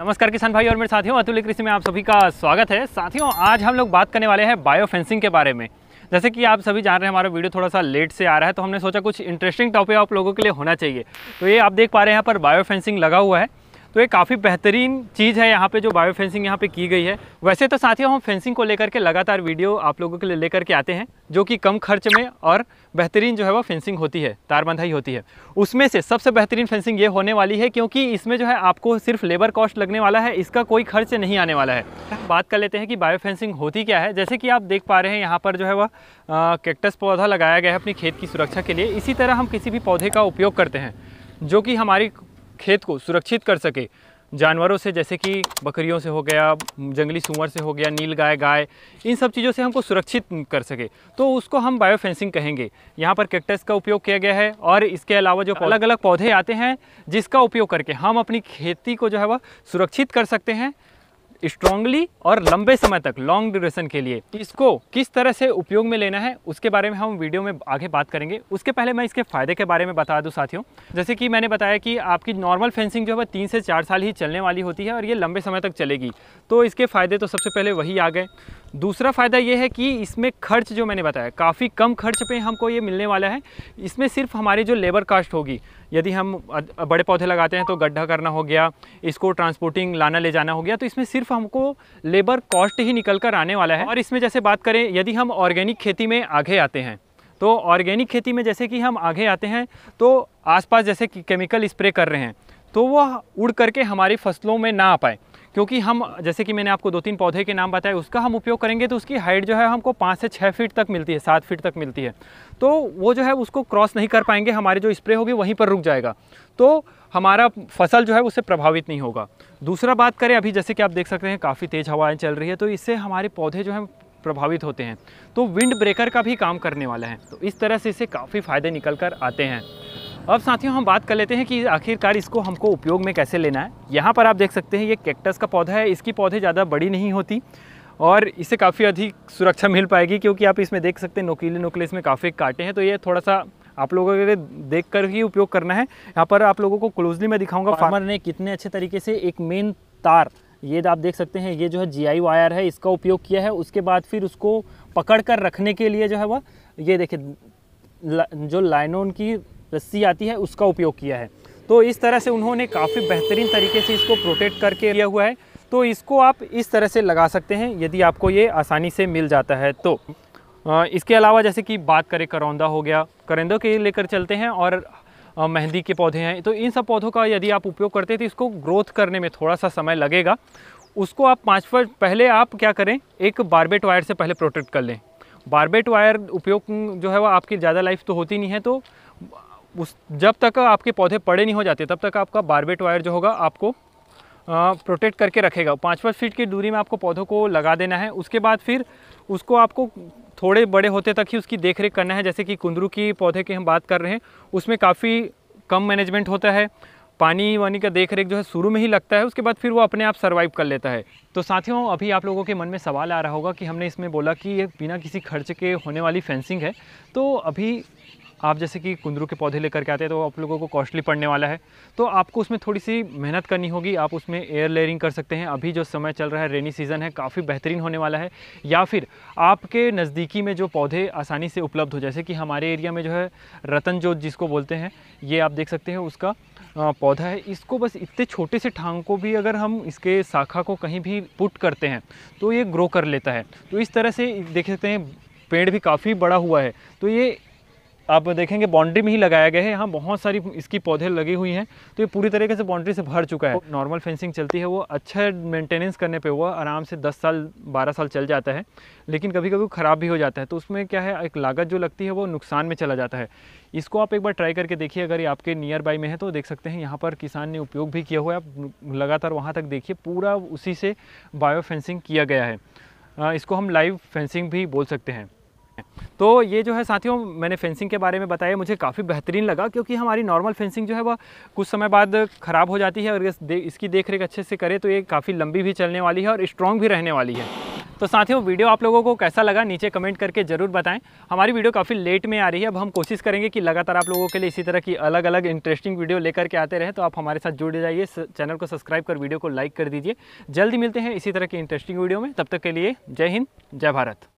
नमस्कार किसान भाई और मेरे साथियों अतुल कृषि में आप सभी का स्वागत है साथियों आज हम लोग बात करने वाले हैं बायो फेंसिंग के बारे में जैसे कि आप सभी जान रहे हैं हमारा वीडियो थोड़ा सा लेट से आ रहा है तो हमने सोचा कुछ इंटरेस्टिंग टॉपिक आप लोगों के लिए होना चाहिए तो ये आप देख पा रहे हैं यहाँ पर बायो फेंसिंग लगा हुआ है तो ये काफ़ी बेहतरीन चीज़ है यहाँ पे जो बायो फेंसिंग यहाँ पे की गई है वैसे तो साथियों हम फेंसिंग को लेकर के लगातार वीडियो आप लोगों के लिए लेकर के आते हैं जो कि कम खर्च में और बेहतरीन जो है वो फेंसिंग होती है तार बंधाई होती है उसमें से सबसे बेहतरीन फेंसिंग ये होने वाली है क्योंकि इसमें जो है आपको सिर्फ लेबर कॉस्ट लगने वाला है इसका कोई खर्च नहीं आने वाला है बात कर लेते हैं कि बायो फेंसिंग होती क्या है जैसे कि आप देख पा रहे हैं यहाँ पर जो है वह कैक्टस पौधा लगाया गया है अपनी खेत की सुरक्षा के लिए इसी तरह हम किसी भी पौधे का उपयोग करते हैं जो कि हमारी खेत को सुरक्षित कर सके जानवरों से जैसे कि बकरियों से हो गया जंगली सुअर से हो गया नील गाय गाय इन सब चीज़ों से हमको सुरक्षित कर सके तो उसको हम बायोफेंसिंग कहेंगे यहाँ पर कैक्टस का उपयोग किया गया है और इसके अलावा जो अलग अलग पौधे आते हैं जिसका उपयोग करके हम अपनी खेती को जो है वह सुरक्षित कर सकते हैं स्ट्रांगली और लंबे समय तक लॉन्ग ड्यूरेशन के लिए इसको किस तरह से उपयोग में लेना है उसके बारे में हम वीडियो में आगे बात करेंगे उसके पहले मैं इसके फ़ायदे के बारे में बता दूँ साथियों जैसे कि मैंने बताया कि आपकी नॉर्मल फेंसिंग जो है तीन से चार साल ही चलने वाली होती है और ये लंबे समय तक चलेगी तो इसके फ़ायदे तो सबसे पहले वही आ गए दूसरा फ़ायदा ये है कि इसमें खर्च जो मैंने बताया काफ़ी कम खर्च पे हमको ये मिलने वाला है इसमें सिर्फ हमारी जो लेबर कास्ट होगी यदि हम बड़े पौधे लगाते हैं तो गड्ढा करना हो गया इसको ट्रांसपोर्टिंग लाना ले जाना हो गया तो इसमें सिर्फ हमको लेबर कॉस्ट ही निकल कर आने वाला है और इसमें जैसे बात करें यदि हम ऑर्गेनिक खेती में आगे आते हैं तो ऑर्गेनिक खेती में जैसे कि हम आगे आते हैं तो आसपास जैसे केमिकल स्प्रे कर रहे हैं तो वह उड़ करके हमारी फसलों में ना आ पाए क्योंकि हम जैसे कि मैंने आपको दो तीन पौधे के नाम बताए उसका हम उपयोग करेंगे तो उसकी हाइट जो है हमको पाँच से छः फीट तक मिलती है सात फीट तक मिलती है तो वो जो है उसको क्रॉस नहीं कर पाएंगे हमारी जो स्प्रे होगी वहीं पर रुक जाएगा तो हमारा फसल जो है उससे प्रभावित नहीं होगा दूसरा बात करें अभी जैसे कि आप देख सकते हैं काफ़ी तेज़ हवाएँ चल रही है तो इससे हमारे पौधे जो हैं प्रभावित होते हैं तो विंड ब्रेकर का भी काम करने वाला है तो इस तरह से इसे काफ़ी फ़ायदे निकल कर आते हैं अब साथियों हम बात कर लेते हैं कि आखिरकार इसको हमको उपयोग में कैसे लेना है यहाँ पर आप देख सकते हैं ये कैक्टस का पौधा है इसकी पौधे ज़्यादा बड़ी नहीं होती और इसे काफ़ी अधिक सुरक्षा मिल पाएगी क्योंकि आप इसमें देख सकते हैं नोकीले नोकले इसमें काफ़ी काटे हैं तो ये थोड़ा सा आप लोगों के लिए देख कर ही उपयोग करना है यहाँ पर आप लोगों को क्लोजली मैं दिखाऊंगा फार्मर ने कितने अच्छे तरीके से एक मेन तार ये आप देख सकते हैं ये जो है जीआई वायर है इसका उपयोग किया है उसके बाद फिर उसको पकड़ कर रखने के लिए जो है वह ये देखिए जो लाइनों की रस्सी आती है उसका उपयोग किया है तो इस तरह से उन्होंने काफ़ी बेहतरीन तरीके से इसको प्रोटेक्ट करके लिया हुआ है तो इसको आप इस तरह से लगा सकते हैं यदि आपको ये आसानी से मिल जाता है तो इसके अलावा जैसे कि बात करें करौंदा हो गया करेंदों के लेकर चलते हैं और मेहंदी के पौधे हैं तो इन सब पौधों का यदि आप उपयोग करते हैं तो इसको ग्रोथ करने में थोड़ा सा समय लगेगा उसको आप पाँच फट पहले आप क्या करें एक बारबेट वायर से पहले प्रोटेक्ट कर लें बारबेट वायर उपयोग जो है वो आपकी ज़्यादा लाइफ तो होती नहीं है तो उस जब तक आपके पौधे पड़े नहीं हो जाते तब तक आपका बारबेट वायर जो होगा आपको प्रोटेक्ट करके रखेगा पाँच पाँच फीट की दूरी में आपको पौधों को लगा देना है उसके बाद फिर उसको आपको थोड़े बड़े होते तक ही उसकी देख रेख करना है जैसे कि कुंदरू की पौधे की हम बात कर रहे हैं उसमें काफ़ी कम मैनेजमेंट होता है पानी वानी का देख रेख जो है शुरू में ही लगता है उसके बाद फिर वो अपने आप सर्वाइव कर लेता है तो साथियों अभी आप लोगों के मन में सवाल आ रहा होगा कि हमने इसमें बोला कि ये बिना किसी खर्च के होने वाली फेंसिंग है तो अभी आप जैसे कि कुंदरू के पौधे लेकर के आते हैं तो आप लोगों को कॉस्टली पड़ने वाला है तो आपको उसमें थोड़ी सी मेहनत करनी होगी आप उसमें एयर लेयरिंग कर सकते हैं अभी जो समय चल रहा है रेनी सीज़न है काफ़ी बेहतरीन होने वाला है या फिर आपके नज़दीकी में जो पौधे आसानी से उपलब्ध हो जैसे कि हमारे एरिया में जो है रतन जोत जिसको बोलते हैं ये आप देख सकते हैं उसका पौधा है इसको बस इतने छोटे से ठांग को भी अगर हम इसके शाखा को कहीं भी पुट करते हैं तो ये ग्रो कर लेता है तो इस तरह से देख सकते हैं पेड़ भी काफ़ी बड़ा हुआ है तो ये आप देखेंगे बाउंड्री में ही लगाया गया है यहाँ बहुत सारी इसकी पौधे लगी हुई हैं तो ये पूरी तरीके से बाउंड्री से भर चुका है नॉर्मल तो फेंसिंग चलती है वो अच्छा मेंटेनेंस करने पे हुआ आराम से 10 साल 12 साल चल जाता है लेकिन कभी कभी ख़राब भी हो जाता है तो उसमें क्या है एक लागत जो लगती है वो नुकसान में चला जाता है इसको आप एक बार ट्राई करके देखिए अगर ये आपके नियर बाई में है तो देख सकते हैं यहाँ पर किसान ने उपयोग भी किया हुआ है आप लगातार वहाँ तक देखिए पूरा उसी से बायो फेंसिंग किया गया है इसको हम लाइव फेंसिंग भी बोल सकते हैं तो ये जो है साथियों मैंने फेंसिंग के बारे में बताया मुझे काफ़ी बेहतरीन लगा क्योंकि हमारी नॉर्मल फेंसिंग जो है वह कुछ समय बाद ख़राब हो जाती है और इसकी देख रेख अच्छे से करें तो ये काफ़ी लंबी भी चलने वाली है और स्ट्रॉन्ग भी रहने वाली है तो साथियों वीडियो आप लोगों को कैसा लगा नीचे कमेंट करके ज़रूर बताएं हमारी वीडियो काफ़ी लेट में आ रही है अब हम कोशिश करेंगे कि लगातार आप लोगों के लिए इसी तरह की अलग अलग इंटरेस्टिंग वीडियो लेकर के आते रहें तो आप हमारे साथ जुड़ जाइए चैनल को सब्सक्राइब कर वीडियो को लाइक कर दीजिए जल्दी मिलते हैं इसी तरह की इंटरेस्टिंग वीडियो में तब तक के लिए जय हिंद जय भारत